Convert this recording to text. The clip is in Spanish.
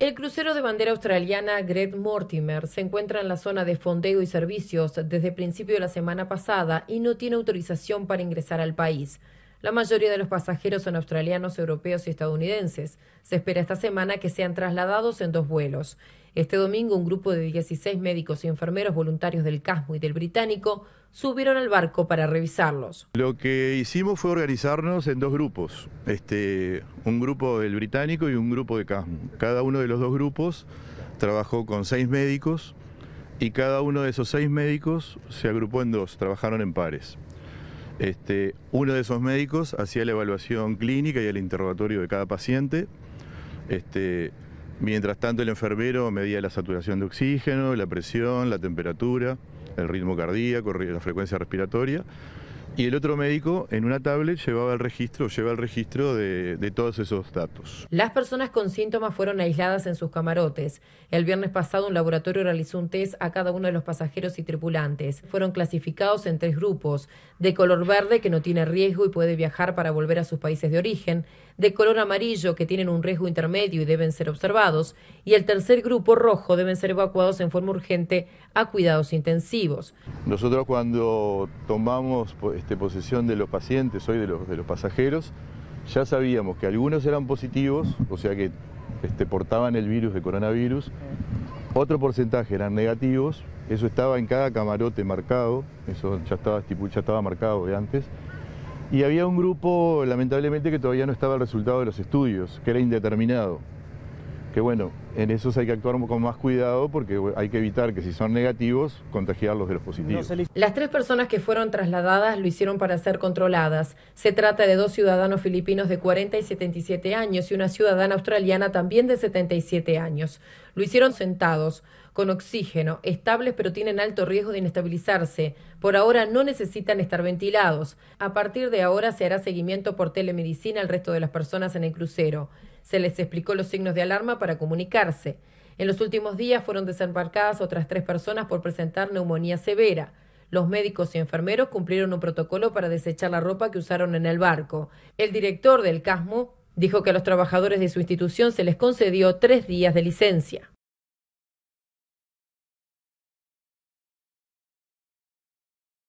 El crucero de bandera australiana Greg Mortimer se encuentra en la zona de fondeo y servicios desde el principio de la semana pasada y no tiene autorización para ingresar al país. La mayoría de los pasajeros son australianos, europeos y estadounidenses. Se espera esta semana que sean trasladados en dos vuelos. Este domingo, un grupo de 16 médicos y enfermeros voluntarios del Casmo y del Británico subieron al barco para revisarlos. Lo que hicimos fue organizarnos en dos grupos, este, un grupo del Británico y un grupo de Casmo. Cada uno de los dos grupos trabajó con seis médicos y cada uno de esos seis médicos se agrupó en dos, trabajaron en pares. Este, uno de esos médicos hacía la evaluación clínica y el interrogatorio de cada paciente. Este, mientras tanto, el enfermero medía la saturación de oxígeno, la presión, la temperatura, el ritmo cardíaco, la frecuencia respiratoria y el otro médico en una tablet llevaba el registro, lleva el registro de, todos esos datos. Las personas con síntomas fueron aisladas en sus camarotes. El viernes pasado un laboratorio realizó un test a cada uno de los pasajeros y tripulantes. Fueron clasificados en tres grupos, de color verde que no tiene riesgo y puede viajar para volver a sus países de origen, de color amarillo que tienen un riesgo intermedio y deben ser observados, y el tercer grupo rojo deben ser evacuados en forma urgente a cuidados intensivos. Nosotros cuando tomamos pues, este, posesión de los pacientes, hoy de los, de los pasajeros, ya sabíamos que algunos eran positivos, o sea que este, portaban el virus de coronavirus, otro porcentaje eran negativos, eso estaba en cada camarote marcado, eso ya estaba, ya estaba marcado de antes, y había un grupo, lamentablemente, que todavía no estaba el resultado de los estudios, que era indeterminado que bueno, en esos hay que actuar con más cuidado porque hay que evitar que si son negativos, contagiarlos de los positivos. Las tres personas que fueron trasladadas lo hicieron para ser controladas. Se trata de dos ciudadanos filipinos de 40 y 77 años y una ciudadana australiana también de 77 años. Lo hicieron sentados con oxígeno, estables pero tienen alto riesgo de inestabilizarse. Por ahora no necesitan estar ventilados. A partir de ahora se hará seguimiento por telemedicina al resto de las personas en el crucero. Se les explicó los signos de alarma para comunicarse. En los últimos días fueron desembarcadas otras tres personas por presentar neumonía severa. Los médicos y enfermeros cumplieron un protocolo para desechar la ropa que usaron en el barco. El director del CASMO dijo que a los trabajadores de su institución se les concedió tres días de licencia.